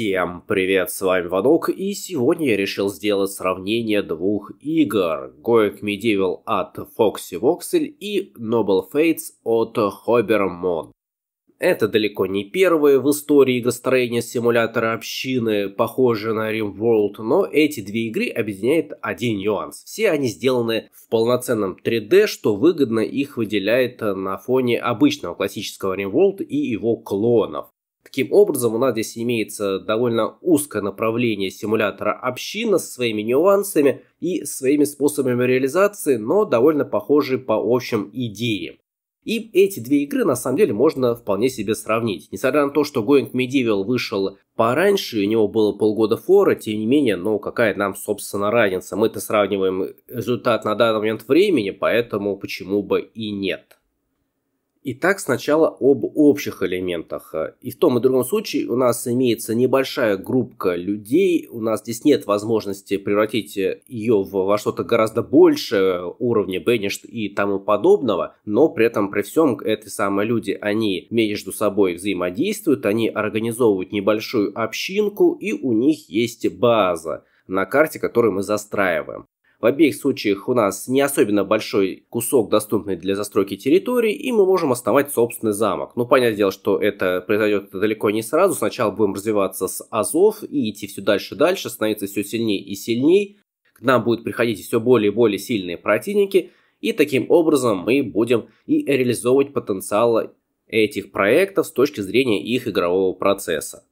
Всем привет, с вами Ванок, и сегодня я решил сделать сравнение двух игр. Goek Medieval от Foxy Voxel и Noble Fates от Hobermon. Это далеко не первые в истории игростроения симулятора общины, похожие на RimWorld, но эти две игры объединяет один нюанс. Все они сделаны в полноценном 3D, что выгодно их выделяет на фоне обычного классического RimWorld и его клонов. Таким образом, у нас здесь имеется довольно узкое направление симулятора община со своими нюансами и своими способами реализации, но довольно похожие по общим идеям. И эти две игры на самом деле можно вполне себе сравнить. Несмотря на то, что Going Medieval вышел пораньше, у него было полгода фора, тем не менее, ну какая нам, собственно, разница? Мы-то сравниваем результат на данный момент времени, поэтому почему бы и нет. Итак, сначала об общих элементах. И в том и другом случае у нас имеется небольшая группа людей, у нас здесь нет возможности превратить ее во что-то гораздо больше уровня Banished и тому подобного, но при этом при всем эти самые люди, они между собой взаимодействуют, они организовывают небольшую общинку и у них есть база на карте, которую мы застраиваем. В обеих случаях у нас не особенно большой кусок, доступный для застройки территории, и мы можем основать собственный замок. Ну, понятное дело, что это произойдет далеко не сразу. Сначала будем развиваться с азов и идти все дальше и дальше, становиться все сильнее и сильнее. К нам будут приходить все более и более сильные противники, и таким образом мы будем и реализовывать потенциал этих проектов с точки зрения их игрового процесса.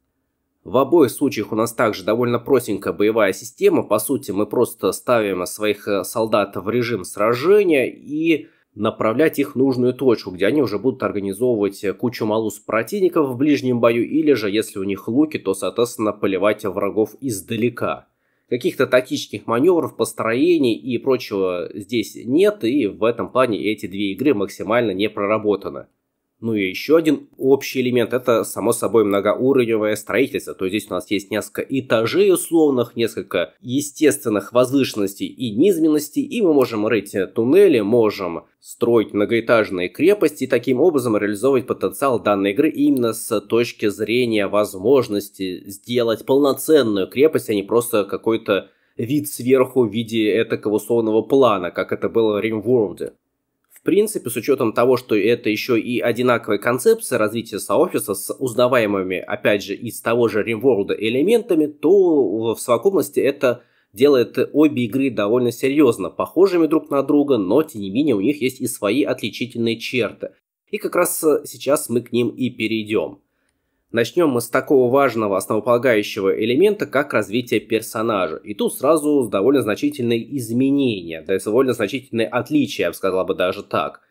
В обоих случаях у нас также довольно простенькая боевая система. По сути, мы просто ставим своих э, солдат в режим сражения и направлять их в нужную точку, где они уже будут организовывать э, кучу малус противников в ближнем бою, или же, если у них луки, то, соответственно, поливать врагов издалека. Каких-то тактических маневров, построений и прочего здесь нет, и в этом плане эти две игры максимально не проработаны. Ну и еще один общий элемент – это, само собой, многоуровневое строительство. То есть здесь у нас есть несколько этажей условных, несколько естественных возвышенностей и низменностей, и мы можем рыть э, туннели, можем строить многоэтажные крепости и таким образом реализовывать потенциал данной игры именно с точки зрения возможности сделать полноценную крепость, а не просто какой-то вид сверху в виде этакого условного плана, как это было в Римворлде принципе, с учетом того, что это еще и одинаковая концепция развития сообщества с узнаваемыми, опять же, из того же Римворлда элементами, то в совокупности это делает обе игры довольно серьезно похожими друг на друга, но тем не менее у них есть и свои отличительные черты. И как раз э, сейчас мы к ним и перейдем. Начнем мы с такого важного основополагающего элемента, как развитие персонажа. И тут сразу довольно значительные изменения, да довольно значительные отличия, я бы сказал бы даже так.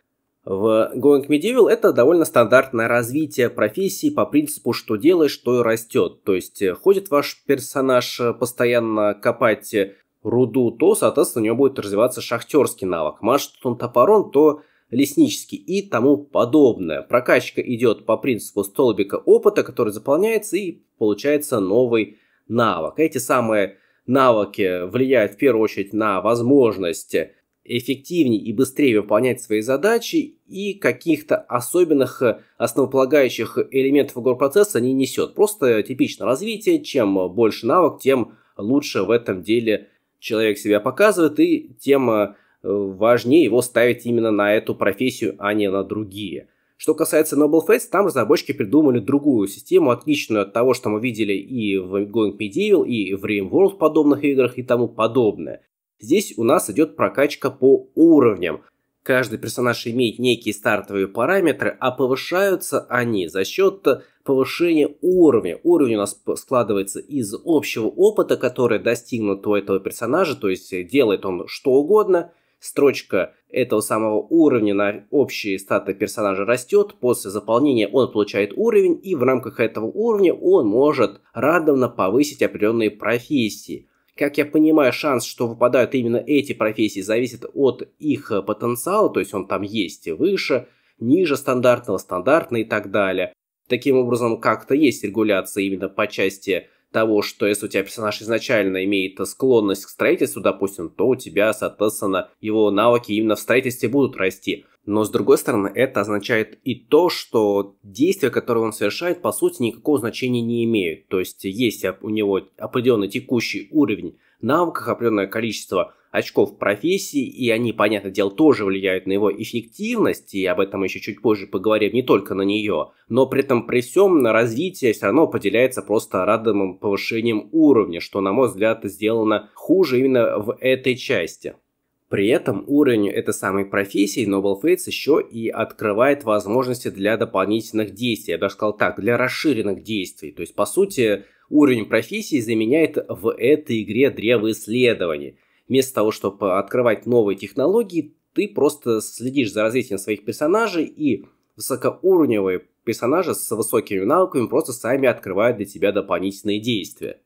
В Going Medieval это довольно стандартное развитие профессии по принципу «что делаешь, то и растет». То есть э, ходит ваш персонаж э, постоянно копать руду, то, соответственно, у него будет развиваться шахтерский навык. Машет он топором, то леснический и тому подобное. Прокачка идет по принципу столбика опыта, который заполняется и получается новый навык. Эти самые навыки влияют в первую очередь на возможности эффективнее и быстрее выполнять свои задачи и каких-то особенных основополагающих элементов агропроцесса не несет. Просто типичное развитие, чем больше навык, тем лучше в этом деле человек себя показывает и тем Э, важнее его ставить именно на эту профессию, а не на другие. Что касается Noble Fates, там разработчики придумали другую систему, отличную от того, что мы видели и в Going Medieval, и в RimWorld подобных играх и тому подобное. Здесь у нас идет прокачка по уровням. Каждый персонаж имеет некие стартовые параметры, а повышаются они за счет повышения уровня. Уровень у нас складывается из общего опыта, который достигнут у этого персонажа, то есть делает он что угодно – строчка этого самого уровня на общие статы персонажа растет, после заполнения он получает уровень, и в рамках этого уровня он может радовно повысить определенные профессии. Как я понимаю, шанс, что выпадают именно эти профессии, зависит от их потенциала, то есть он там есть и выше, ниже стандартного, стандартный и так далее. Таким образом, как-то есть регуляция именно по части того, что если у тебя персонаж изначально имеет склонность к строительству, допустим, то у тебя, соответственно, его навыки именно в строительстве будут расти. Но с другой стороны, это означает и то, что действия, которые он совершает, по сути, никакого значения не имеют. То есть есть у него определенный текущий уровень навыках, определенное количество очков профессии, и они, понятное дело, тоже влияют на его эффективность, и об этом еще чуть позже поговорим, не только на нее, но при этом при всем на развитие все равно поделяется просто радомым повышением уровня, что, на мой взгляд, сделано хуже именно в этой части. При этом уровень этой самой профессии Noble Fates еще и открывает возможности для дополнительных действий. Я даже сказал так, для расширенных действий. То есть, по сути, уровень профессии заменяет в этой игре исследований. Вместо того, чтобы открывать новые технологии, ты просто следишь за развитием своих персонажей, и высокоуровневые персонажи с высокими навыками просто сами открывают для тебя дополнительные действия.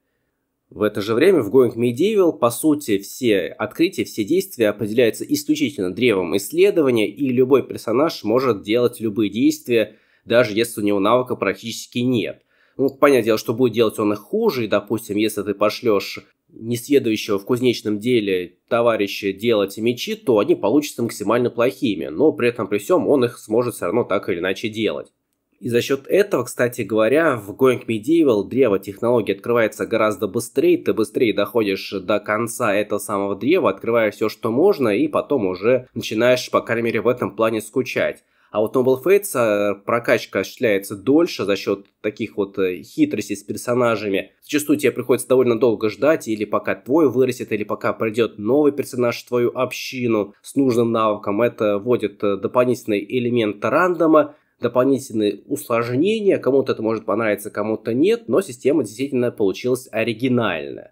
В это же время в Going Medieval, по сути, все открытия, все действия определяются исключительно древом исследования, и любой персонаж может делать любые действия, даже если у него навыка практически нет – ну, понятное дело, что будет делать он их хуже, и, допустим, если ты пошлешь несъедающего в кузнечном деле товарища делать мечи, то они получатся максимально плохими, но при этом при всем он их сможет все равно так или иначе делать. И за счет этого, кстати говоря, в Going Medieval древо технологии открывается гораздо быстрее, ты быстрее доходишь до конца этого самого древа, открываешь все, что можно, и потом уже начинаешь, по крайней мере, в этом плане скучать. А вот Noble Fates а, прокачка осуществляется дольше за счет таких вот э, хитростей с персонажами. Зачастую тебе приходится довольно долго ждать, или пока твой вырастет, или пока придет новый персонаж в твою общину с нужным навыком. Это вводит э, дополнительный элемент рандома, дополнительные усложнения. Кому-то это может понравиться, кому-то нет, но система действительно получилась оригинальная.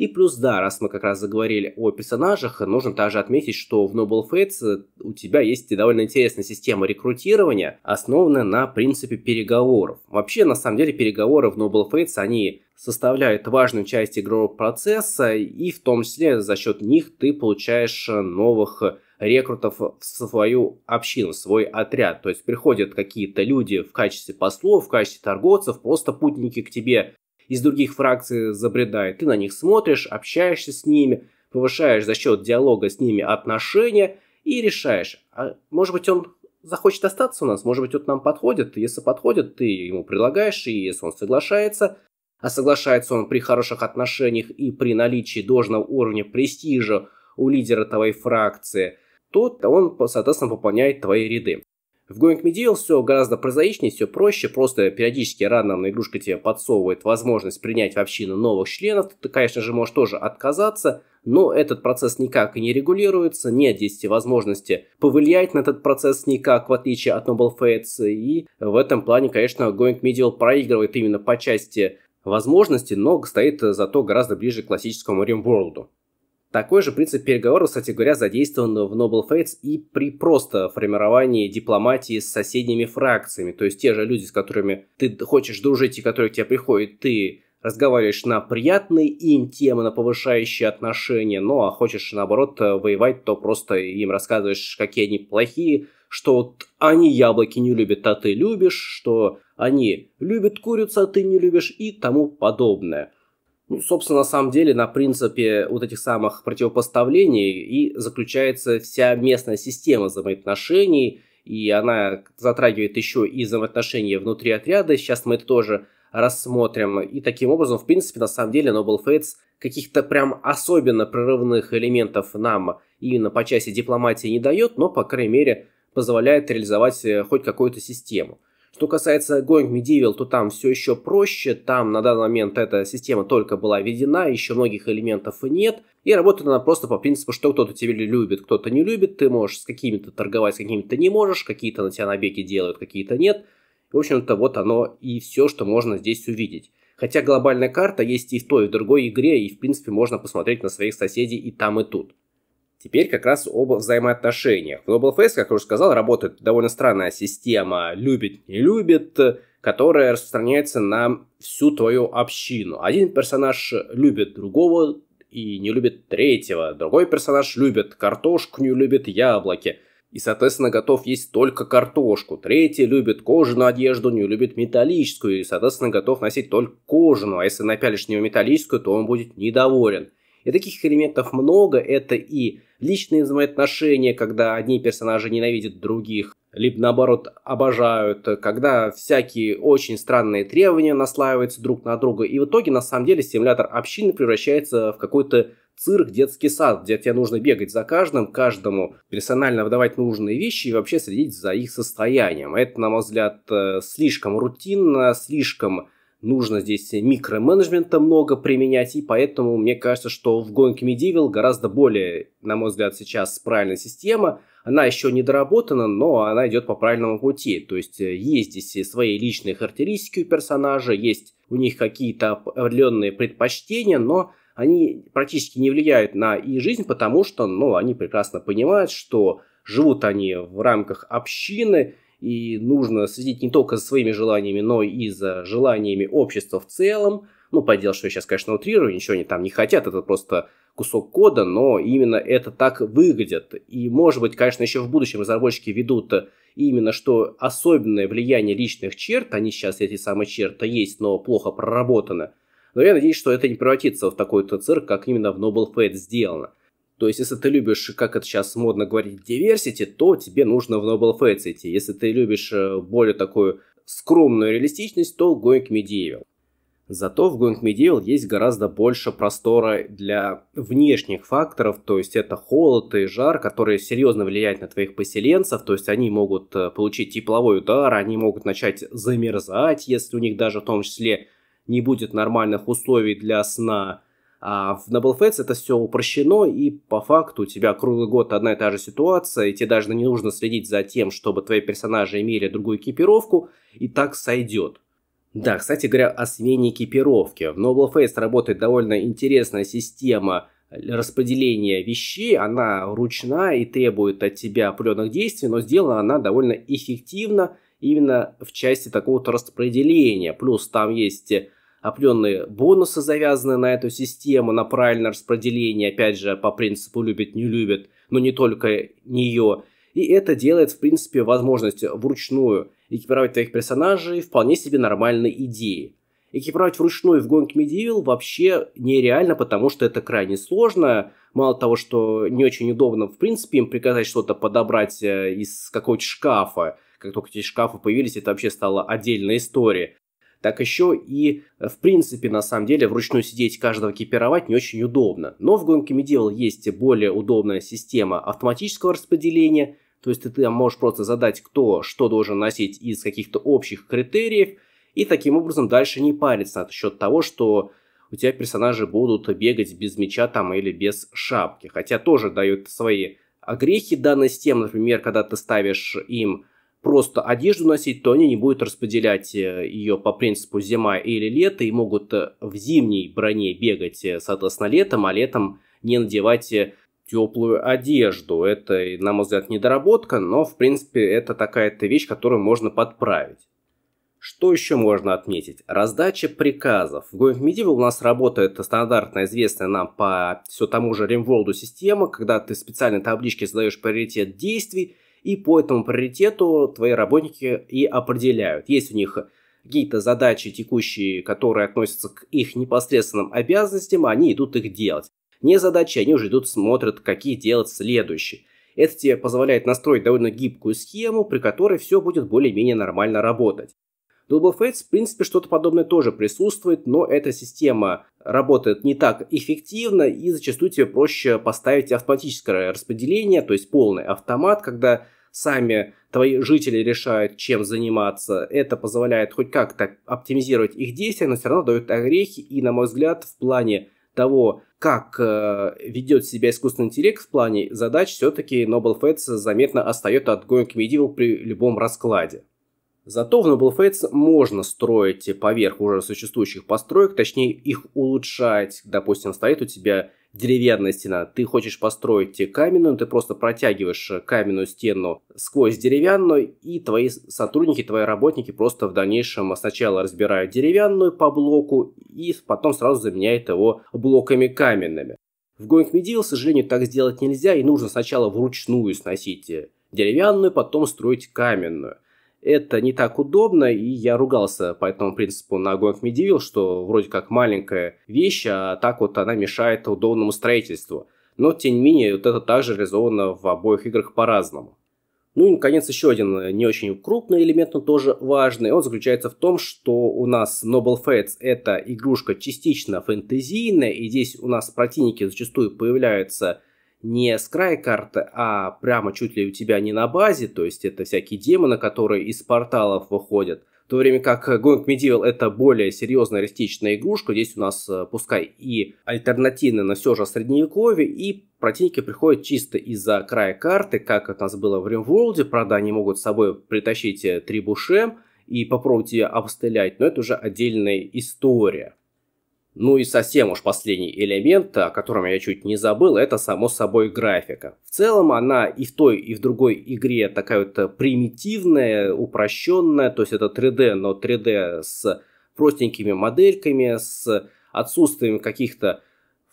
И плюс, да, раз мы как раз заговорили о персонажах, нужно также отметить, что в Noble Fates э, у тебя есть довольно интересная система рекрутирования, основанная на принципе переговоров. Вообще, на самом деле, переговоры в Noble Fates, они составляют важную часть игрового процесса, и в том числе за счет них ты получаешь э, новых рекрутов в свою общину, в свой отряд. То есть приходят какие-то люди в качестве послов, в качестве торговцев, просто путники к тебе из других фракций забредает. Ты на них смотришь, общаешься с ними, повышаешь за счет диалога с ними отношения и решаешь, а может быть он захочет остаться у нас, может быть он нам подходит, если подходит, ты ему предлагаешь, и если он соглашается, а соглашается он при хороших отношениях и при наличии должного уровня престижа у лидера твоей фракции, то он, соответственно, пополняет твои ряды. В Going Medieval все гораздо прозаичнее, все проще, просто периодически рандомная игрушка тебе подсовывает возможность принять в общину новых членов, ты, конечно же, можешь тоже отказаться, но этот процесс никак и не регулируется, нет здесь возможности повлиять на этот процесс никак, в отличие от Noble Fates, и в этом плане, конечно, Going Medieval проигрывает именно по части возможностей, но стоит э, зато гораздо ближе к классическому Rimworld. Такой же принцип переговоров, кстати говоря, задействован в Noble Fates и при просто формировании дипломатии с соседними фракциями. То есть те же люди, с которыми ты хочешь дружить и которые к тебе приходят, ты разговариваешь на приятные им темы, на повышающие отношения, ну а хочешь, наоборот, воевать, то просто им рассказываешь, какие они плохие, что вот они яблоки не любят, а ты любишь, что они любят курицу, а ты не любишь и тому подобное. Ну, собственно, на самом деле, на принципе вот этих самых противопоставлений и заключается вся местная система взаимоотношений, и она затрагивает еще и взаимоотношения внутри отряда, сейчас мы это тоже рассмотрим. И таким образом, в принципе, на самом деле, Noble Fates каких-то прям особенно прорывных элементов нам именно по части дипломатии не дает, но, по крайней мере, позволяет реализовать э, хоть какую-то систему. Что касается Going Medieval, то там все еще проще, там на данный момент эта система только была введена, еще многих элементов и нет, и работает она просто по принципу, что кто-то тебя любит, кто-то не любит, ты можешь с какими-то торговать, с какими-то не можешь, какие-то на тебя набеги делают, какие-то нет. В общем-то, вот оно и все, что можно здесь увидеть. Хотя глобальная карта есть и в той, и в другой игре, и в принципе можно посмотреть на своих соседей и там, и тут. Теперь как раз об взаимоотношениях. В Nobleface, как я уже сказал, работает довольно странная система «любит-не любит», которая распространяется на всю твою общину. Один персонаж любит другого и не любит третьего. Другой персонаж любит картошку, не любит яблоки и, соответственно, готов есть только картошку. Третий любит кожаную одежду, не любит металлическую, и, соответственно, готов носить только кожаную, а если напялишь на него металлическую, то он будет недоволен. И таких элементов много. Это и личные взаимоотношения, когда одни персонажи ненавидят других, либо наоборот обожают, когда всякие очень странные требования наслаиваются друг на друга. И в итоге, на самом деле, симулятор общины превращается в какой-то цирк, детский сад, где тебе нужно бегать за каждым, каждому персонально выдавать нужные вещи и вообще следить за их состоянием. Это, на мой взгляд, э, слишком рутинно, слишком нужно здесь микроменеджмента много применять, и поэтому мне кажется, что в гонке Medieval гораздо более, на мой взгляд, сейчас правильная система. Она еще не доработана, но она идет по правильному пути. То есть э, есть здесь свои личные характеристики у персонажа, есть у них какие-то определенные предпочтения, но они практически не влияют на их жизнь, потому что ну, они прекрасно понимают, что живут они в рамках общины, и нужно следить не только за своими желаниями, но и за желаниями общества в целом. Ну, подел, что я сейчас, конечно, утрирую, ничего они там не хотят, это просто кусок кода, но именно это так выглядит. И, может быть, конечно, еще в будущем разработчики ведут именно что особенное влияние личных черт, они сейчас эти самые черты есть, но плохо проработаны. Но я надеюсь, что это не превратится в такой-то цирк, как именно в Noble Fate сделано. То есть, если ты любишь, как это сейчас модно говорить, diversity, то тебе нужно в Noble Fates идти. Если ты любишь э, более такую скромную реалистичность, то Going Medieval. Зато в Going Medieval есть гораздо больше простора для внешних факторов, то есть это холод и жар, которые серьезно влияют на твоих поселенцев, то есть они могут э, получить тепловой удар, они могут начать замерзать, если у них даже в том числе не будет нормальных условий для сна, а в Noble Fates это все упрощено, и по факту у тебя круглый год одна и та же ситуация, и тебе даже не нужно следить за тем, чтобы твои персонажи имели другую экипировку, и так сойдет. Да, кстати говоря, о смене экипировки. В Noble Fates работает довольно интересная система распределения вещей. Она ручная и требует от тебя определенных действий, но сделана она довольно эффективно именно в части такого-то распределения. Плюс там есть определенные бонусы завязаны на эту систему, на правильное распределение, опять же, по принципу любит, не любит, но не только нее. И это делает, в принципе, возможность вручную экипировать твоих персонажей вполне себе нормальной идеей. Экипировать вручную в гонке Medieval вообще нереально, потому что это крайне сложно. Мало того, что не очень удобно, в принципе, им приказать что-то подобрать э, из какого-то шкафа. Как только эти шкафы появились, это вообще стало отдельная история так еще и, э, в принципе, на самом деле, вручную сидеть каждого экипировать не очень удобно. Но в гонке Medieval есть более удобная система автоматического распределения, то есть ты можешь просто задать, кто что должен носить из каких-то общих критериев, и таким образом дальше не париться счет того, что у тебя персонажи будут бегать без меча там или без шапки. Хотя тоже дают свои огрехи данной системы, например, когда ты ставишь им просто одежду носить, то они не будут распределять э, ее по принципу зима или лето и могут э, в зимней броне бегать, э, соответственно, летом, а летом не надевать теплую одежду. Это, на мой взгляд, недоработка, но, в принципе, это такая-то вещь, которую можно подправить. Что еще можно отметить? Раздача приказов. В Going Medieval у нас работает стандартная, известная нам по все тому же Римворлду система, когда ты специальной табличке задаешь приоритет действий, и по этому приоритету твои работники и определяют. Есть у них какие-то задачи текущие, которые относятся к их непосредственным обязанностям, они идут их делать. Не задачи, они уже идут, смотрят, какие делать следующие. Это тебе позволяет настроить довольно гибкую схему, при которой все будет более-менее нормально работать. В Double Fates, в принципе, что-то подобное тоже присутствует, но эта система работает не так эффективно, и зачастую тебе проще поставить автоматическое распределение, то есть полный автомат, когда сами твои жители решают, чем заниматься. Это позволяет хоть как-то оптимизировать их действия, но все равно дают огрехи, и, на мой взгляд, в плане того, как э, ведет себя искусственный интеллект в плане задач, все-таки Noble Feds заметно остается от Going Medieval при любом раскладе. Зато в Noble Fates можно строить поверх уже существующих построек, точнее их улучшать. Допустим, стоит у тебя деревянная стена, ты хочешь построить каменную, ты просто протягиваешь каменную стену сквозь деревянную, и твои сотрудники, твои работники просто в дальнейшем сначала разбирают деревянную по блоку, и потом сразу заменяют его блоками каменными. В Going Medieval, к сожалению, так сделать нельзя, и нужно сначала вручную сносить деревянную, потом строить каменную – это не так удобно, и я ругался по этому принципу на Going Medieval, что вроде как маленькая вещь, а так вот она мешает удобному строительству. Но, тем не менее, вот это также реализовано в обоих играх по-разному. Ну и, наконец, еще один не очень крупный элемент, но тоже важный. Он заключается в том, что у нас Noble Fates — это игрушка частично фэнтезийная, и здесь у нас противники зачастую появляются не с края карты, а прямо чуть ли у тебя не на базе, то есть это всякие демоны, которые из порталов выходят. В то время как Going Medieval это более серьезная реалистичная игрушка, здесь у нас э, пускай и альтернативно, но все же средневековье, и противники приходят чисто из-за края карты, как у нас было в Римворлде, правда они могут с собой притащить э, трибушем, и попробовать ее обстрелять, но это уже отдельная история. Ну и совсем уж последний элемент, о котором я чуть не забыл, это само собой графика. В целом она и в той, и в другой игре такая вот примитивная, упрощенная, то есть это 3D, но 3D с простенькими модельками, с отсутствием каких-то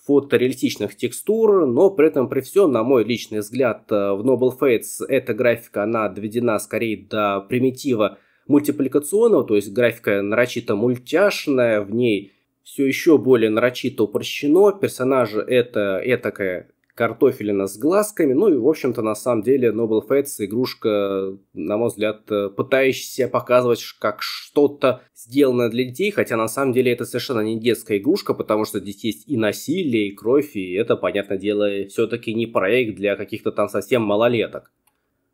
фотореалистичных текстур, но при этом при всем, на мой личный взгляд, э, в Noble Fates эта графика, она доведена скорее до примитива мультипликационного, то есть графика нарочито мультяшная, в ней все еще более нарочито упрощено. Персонажи это этакая картофелина с глазками. Ну и, в общем-то, на самом деле Noble Fates игрушка, на мой взгляд, пытающаяся показывать как что-то сделано для детей, хотя на самом деле это совершенно не детская игрушка, потому что здесь есть и насилие, и кровь, и это, понятное дело, все-таки не проект для каких-то там совсем малолеток.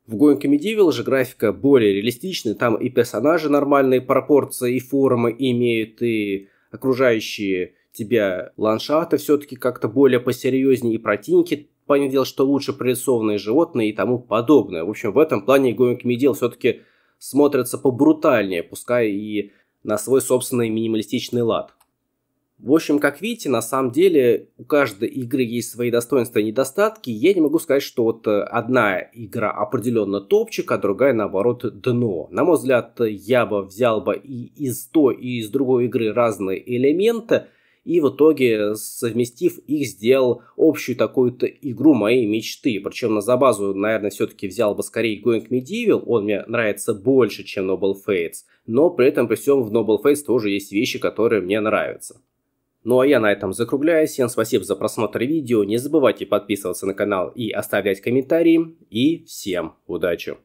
В Going Medieval же графика более реалистичная, там и персонажи нормальные пропорции и формы имеют, и окружающие тебя ландшафты все-таки как-то более посерьезнее и противники понятное дело, что лучше прорисованные животные и тому подобное. В общем, в этом плане Going Медил все-таки смотрятся побрутальнее, пускай и на свой собственный минималистичный лад. В общем, как видите, на самом деле у каждой игры есть свои достоинства и недостатки. Я не могу сказать, что вот э, одна игра определенно топчик, а другая наоборот дно. На мой взгляд, я бы взял бы и из той, и из другой игры разные элементы, и в итоге, совместив их, сделал общую такую-то игру моей мечты. Причем на забазу, наверное, все-таки взял бы скорее Going Medieval, он мне нравится больше, чем Noble Fates. Но при этом при всем в Noble Fates тоже есть вещи, которые мне нравятся. Ну а я на этом закругляюсь. Всем спасибо за просмотр видео. Не забывайте подписываться на канал и оставлять комментарии. И всем удачи!